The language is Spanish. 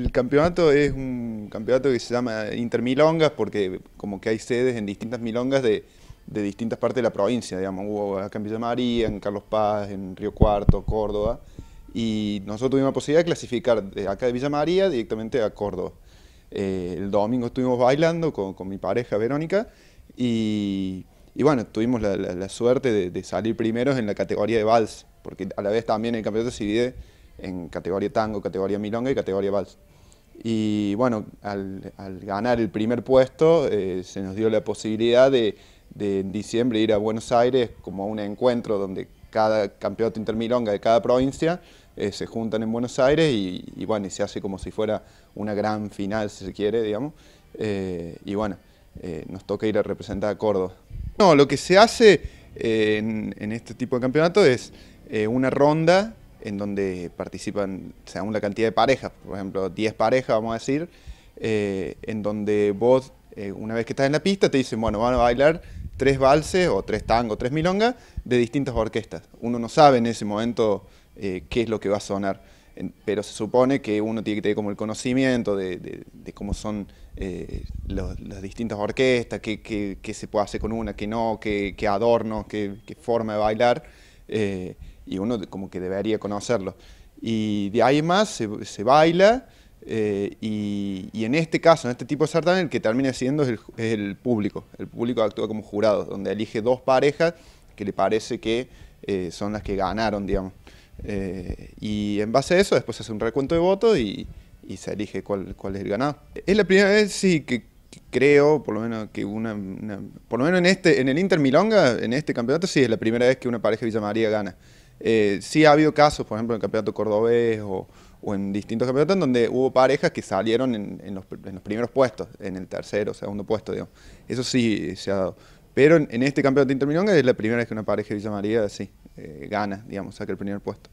El campeonato es un campeonato que se llama Intermilongas porque como que hay sedes en distintas milongas de, de distintas partes de la provincia, digamos, hubo acá en Villa María, en Carlos Paz, en Río Cuarto, Córdoba, y nosotros tuvimos la posibilidad de clasificar de acá de Villa María directamente a Córdoba. Eh, el domingo estuvimos bailando con, mi pareja Verónica y, bueno, tuvimos la, suerte de, de, salir primeros en la categoría de vals, porque a la vez también el campeonato se divide en categoría tango, categoría milonga y categoría vals. Y bueno, al, ganar el primer puesto eh, se nos dio la posibilidad de, en diciembre ir a Buenos Aires como a un encuentro donde cada campeonato intermilonga de cada provincia eh, se juntan en Buenos Aires y, bueno, y se hace como si fuera una gran final, si se quiere, digamos. Eh, y bueno, nos toca ir a representar a Córdoba. No, lo que se hace en, en, este tipo de campeonato es una ronda en donde participan, según la cantidad de parejas, por ejemplo, 10 parejas, vamos a decir, eh, en donde vos, eh, una vez que estás en la pista, te dicen, bueno, van a bailar tres valses o tres tangos, tres milongas de distintas orquestas. Uno no sabe en ese momento eh, qué es lo que va a sonar, pero se supone que uno tiene que tener como el conocimiento de, cómo son las distintas orquestas, qué, se puede hacer con una, qué no, qué, qué adornos, qué, forma de bailar y uno como que debería conocerlo. Y de ahí más se, baila eh, y, y, en este caso, en este tipo de certamen, el que termina siendo es el, público. El público actúa como jurado, donde elige dos parejas que le parece que eh, son las que ganaron, digamos. Eh, y en base a eso, después se hace un recuento de votos y, y se elige cuál, cuál es el ganado. Es la primera vez, sí, que, creo, por lo menos que una, por lo menos en este, en el Inter Milonga, en este campeonato sí es la primera vez que una pareja Villa María gana. Eh, sí ha habido casos, por ejemplo, en el campeonato cordobés o, en distintos campeonatos, donde hubo parejas que salieron en, los, primeros puestos, en el tercero, segundo puesto, Eso sí se ha dado. Pero en, este campeonato de intermilonga es la primera vez que una pareja de Villa María sí, eh, gana, digamos, saca el primer puesto.